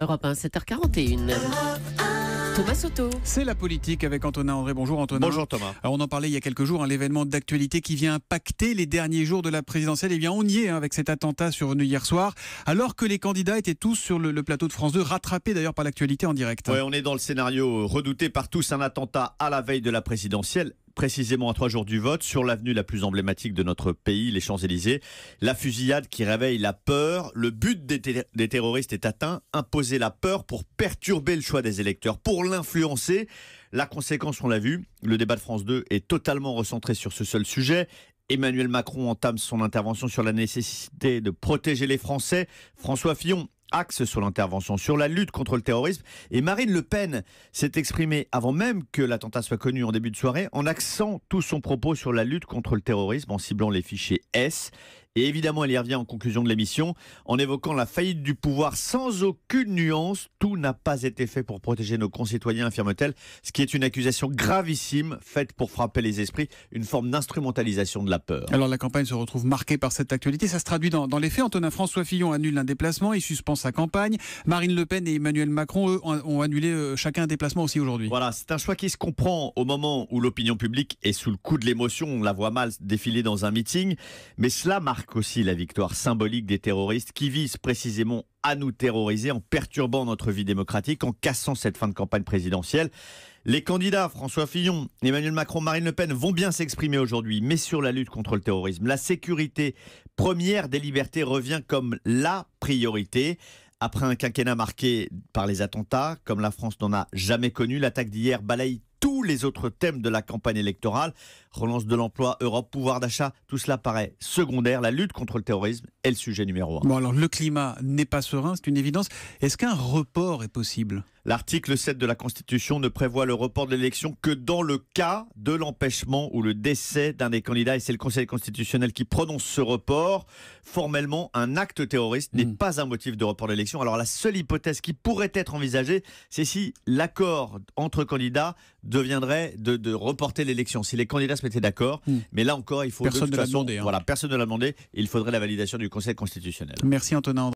Europe 7h41. Thomas Soto. C'est la politique avec Antonin André. Bonjour Antonin. Bonjour Thomas. on en parlait il y a quelques jours, un hein, l'événement d'actualité qui vient impacter les derniers jours de la présidentielle. Et eh bien on y est hein, avec cet attentat survenu hier soir, alors que les candidats étaient tous sur le, plateau de France 2, rattrapés d'ailleurs par l'actualité en direct. on est dans le scénario euh, redouté par tous, un attentat à la veille de la présidentielle précisément à trois jours du vote, sur l'avenue la plus emblématique de notre pays, les Champs-Élysées. La fusillade qui réveille la peur. Le but des, terroristes est atteint, imposer la peur pour perturber le choix des électeurs, pour l'influencer. La conséquence, on l'a vu, le débat de France 2 est totalement recentré sur ce seul sujet. Emmanuel Macron entame son intervention sur la nécessité de protéger les Français. François Fillon axe sur l'intervention, sur la lutte contre le terrorisme. Et Marine Le Pen s'est exprimée avant même que l'attentat soit connu en début de soirée, en axant tout son propos sur la lutte contre le terrorisme, en ciblant les fichiers S et évidemment, elle y revient en conclusion de l'émission en évoquant la faillite du pouvoir sans aucune nuance. Tout n'a pas été fait pour protéger nos concitoyens, affirme-t-elle, ce qui est une accusation gravissime faite pour frapper les esprits, une forme d'instrumentalisation de la peur. Alors la campagne se retrouve marquée par cette actualité. Ça se traduit dans, les faits. Antonin François Fillon annule un déplacement, il suspend sa campagne. Marine Le Pen et Emmanuel Macron, eux, ont annulé euh, chacun un déplacement aussi aujourd'hui. Voilà, c'est un choix qui se comprend au moment où l'opinion publique est sous le coup de l'émotion. On la voit mal défiler dans un meeting. Mais cela marque aussi la victoire symbolique des terroristes qui visent précisément à nous terroriser en perturbant notre vie démocratique, en cassant cette fin de campagne présidentielle. Les candidats François Fillon, Emmanuel Macron, Marine Le Pen vont bien s'exprimer aujourd'hui, mais sur la lutte contre le terrorisme, la sécurité première des libertés revient comme la priorité. Après un quinquennat marqué par les attentats, comme la France n'en a jamais connu, l'attaque d'hier balaye tout les autres thèmes de la campagne électorale. Relance de l'emploi, Europe, pouvoir d'achat, tout cela paraît secondaire. La lutte contre le terrorisme est le sujet numéro un. Bon, alors le climat n'est pas serein, c'est une évidence. Est-ce qu'un report est possible L'article 7 de la Constitution ne prévoit le report de l'élection que dans le cas de l'empêchement ou le décès d'un des candidats. Et c'est le Conseil constitutionnel qui prononce ce report. Formellement, un acte terroriste n'est hmm. pas un motif de report de l'élection. Alors la seule hypothèse qui pourrait être envisagée, c'est si l'accord entre candidats devient viendrait de, de reporter l'élection si les candidats se mettaient d'accord. Hmm. Mais là encore, il faut personne de ne l'a demandé. Hein. Voilà, personne ne l'a demandé. Il faudrait la validation du Conseil constitutionnel. Merci Antonin.